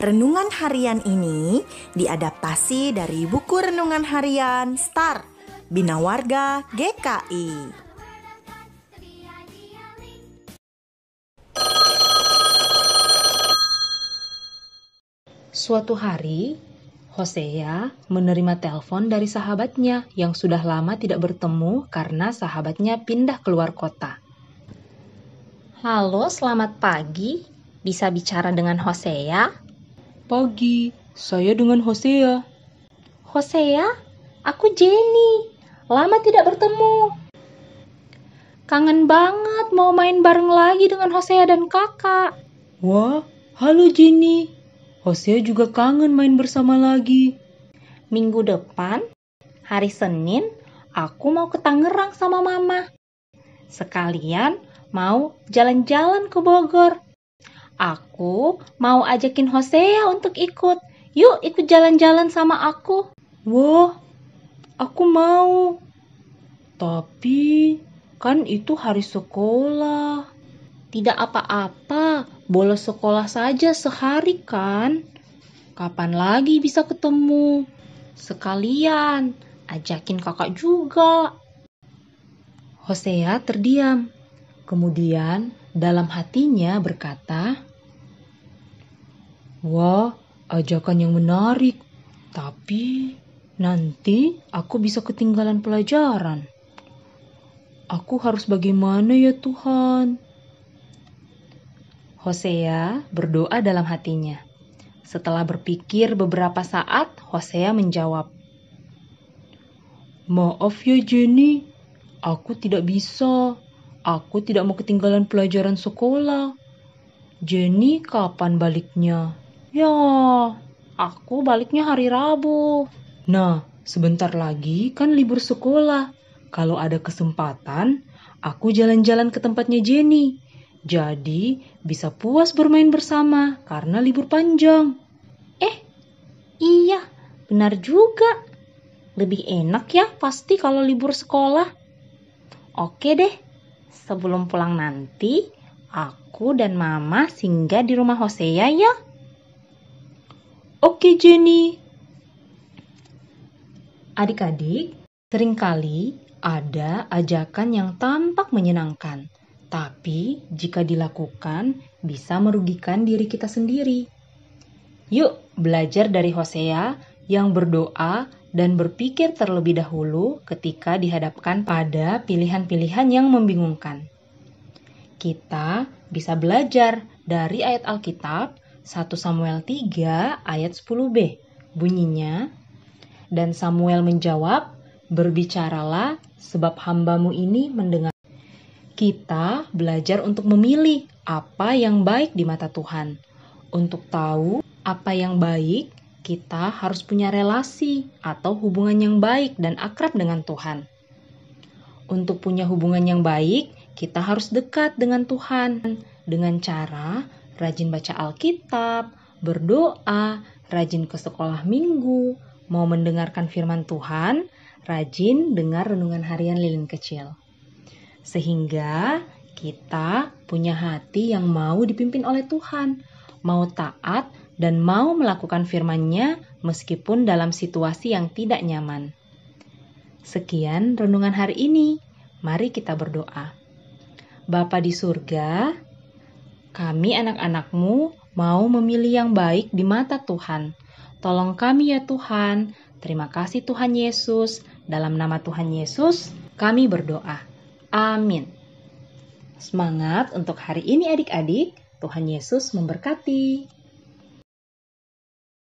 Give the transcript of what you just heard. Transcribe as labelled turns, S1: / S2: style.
S1: Renungan harian ini diadaptasi dari buku renungan harian Star Bina Warga GKI. Suatu hari, Hosea menerima telepon dari sahabatnya yang sudah lama tidak bertemu karena sahabatnya pindah keluar kota. Halo, selamat pagi. Bisa bicara dengan Hosea? Pagi, saya dengan Hosea. Hosea, aku Jenny. Lama tidak bertemu. Kangen banget mau main bareng lagi dengan Hosea dan kakak. Wah, halo Jenny. Hosea juga kangen main bersama lagi. Minggu depan, hari Senin, aku mau ke Tangerang sama mama. Sekalian mau jalan-jalan ke Bogor Aku mau ajakin Hosea untuk ikut. Yuk ikut jalan-jalan sama aku. Wah, aku mau. Tapi kan itu hari sekolah. Tidak apa-apa, bolos sekolah saja sehari kan. Kapan lagi bisa ketemu? Sekalian, ajakin kakak juga. Hosea terdiam. Kemudian dalam hatinya berkata, Wah, ajakan yang menarik. Tapi nanti aku bisa ketinggalan pelajaran. Aku harus bagaimana ya Tuhan? Hosea berdoa dalam hatinya. Setelah berpikir beberapa saat, Hosea menjawab, Maaf ya Jenny, aku tidak bisa. Aku tidak mau ketinggalan pelajaran sekolah. Jenny kapan baliknya? Ya, aku baliknya hari Rabu. Nah, sebentar lagi kan libur sekolah. Kalau ada kesempatan, aku jalan-jalan ke tempatnya Jenny. Jadi, bisa puas bermain bersama karena libur panjang. Eh, iya, benar juga. Lebih enak ya pasti kalau libur sekolah. Oke deh, sebelum pulang nanti, aku dan Mama singgah di rumah Hosea ya. Oke Jenny. Adik-adik, seringkali ada ajakan yang tampak menyenangkan, tapi jika dilakukan bisa merugikan diri kita sendiri. Yuk belajar dari Hosea yang berdoa dan berpikir terlebih dahulu ketika dihadapkan pada pilihan-pilihan yang membingungkan. Kita bisa belajar dari ayat Alkitab 1 Samuel 3 ayat 10b. Bunyinya, Dan Samuel menjawab, Berbicaralah, sebab hambamu ini mendengar. Kita belajar untuk memilih apa yang baik di mata Tuhan. Untuk tahu apa yang baik, kita harus punya relasi atau hubungan yang baik dan akrab dengan Tuhan. Untuk punya hubungan yang baik, kita harus dekat dengan Tuhan dengan cara rajin baca Alkitab, berdoa, rajin ke sekolah minggu, mau mendengarkan firman Tuhan, rajin dengar renungan harian lilin kecil. Sehingga kita punya hati yang mau dipimpin oleh Tuhan, mau taat dan mau melakukan firman-Nya meskipun dalam situasi yang tidak nyaman. Sekian renungan hari ini. Mari kita berdoa. Bapa di surga, kami anak-anakmu mau memilih yang baik di mata Tuhan. Tolong kami ya Tuhan. Terima kasih Tuhan Yesus. Dalam nama Tuhan Yesus, kami berdoa. Amin. Semangat untuk hari ini adik-adik. Tuhan Yesus memberkati.